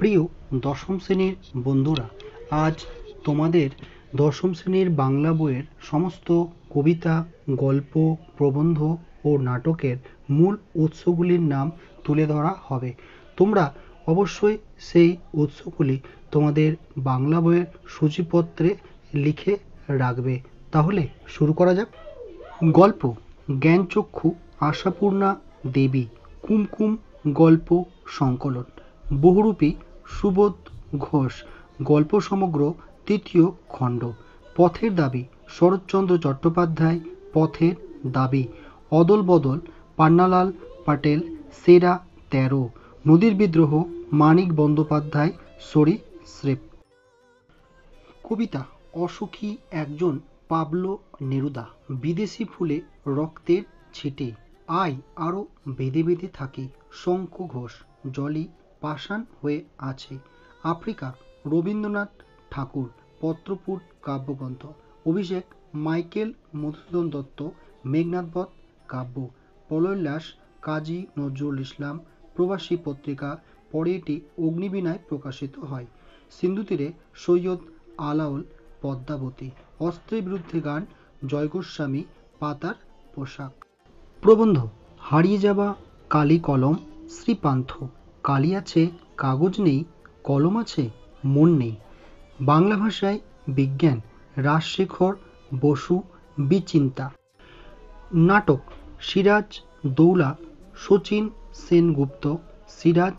প্রিয় দশম শ্রেণীর বন্ধুরা আজ তোমাদের দশম শ্রেণীর বাংলা বইয়ের সমস্ত কবিতা গল্প প্রবন্ধ ও নাটকের মূল উৎসগুলির নাম তুলে ধরা হবে তোমরা অবশ্যই সেই উৎসগুলি তোমাদের বাংলা বইয়ের সূচিপত্রে লিখে রাখবে তাহলে শুরু করা যাক গল্প জ্ঞানচক্ষু আশাপূর্ণা দেবী কুমকুম গল্প সংকলন বহুরূপী সুবোধ ঘোষ গল্প সমগ্র তৃতীয় খণ্ড পথের দাবি শরৎচন্দ্র চট্টোপাধ্যায় পথের দাবি অদল বদল পান্নালাল পাটেল সেরা তেরো নদীর বিদ্রোহ মানিক বন্দ্যোপাধ্যায় সরি শ্রেপ কবিতা অসুখী একজন পাবলো নেরুদা বিদেশি ফুলে রক্তের ছিটে আয় আরও বেঁধে বেঁধে থাকে শঙ্খ ঘোষ জলি পাষাণ হয়ে আছে আফ্রিকা রবীন্দ্রনাথ ঠাকুর পত্রপুট কাব্যগ্রন্থ অভিষেক মাইকেল মধুসূদন দত্ত মেঘনাথবধ কাব্য প্রলয়লাস কাজী নজরুল ইসলাম প্রবাসী পত্রিকা পরে এটি অগ্নিবীণায় প্রকাশিত হয় সিন্ধুতীরে সৈয়দ আলাউল পদ্মাবতী অস্ত্রের বিরুদ্ধে গান জয়গোস্বামী পাতার পোশাক প্রবন্ধ হারিয়ে যাওয়া কালী কলম শ্রীপান্থ কালি আছে কাগজ নেই কলম আছে মন নেই বাংলা ভাষায় বিজ্ঞান রাজশেখর বসু বিচিন্তা নাটক সিরাজ দৌলা শচীন সেনগুপ্ত সিরাজ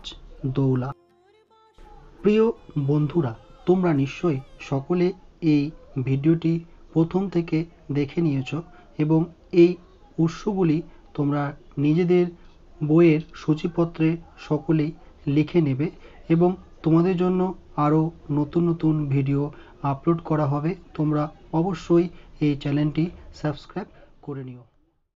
দৌলা প্রিয় বন্ধুরা তোমরা নিশ্চয়ই সকলে এই ভিডিওটি প্রথম থেকে দেখে নিয়েছ এবং এই উৎসগুলি তোমরা নিজেদের বইয়ের সূচিপত্রে সকলেই লিখে নেবে এবং তোমাদের জন্য আরও নতুন নতুন ভিডিও আপলোড করা হবে তোমরা অবশ্যই এই চ্যানেলটি সাবস্ক্রাইব করে নিও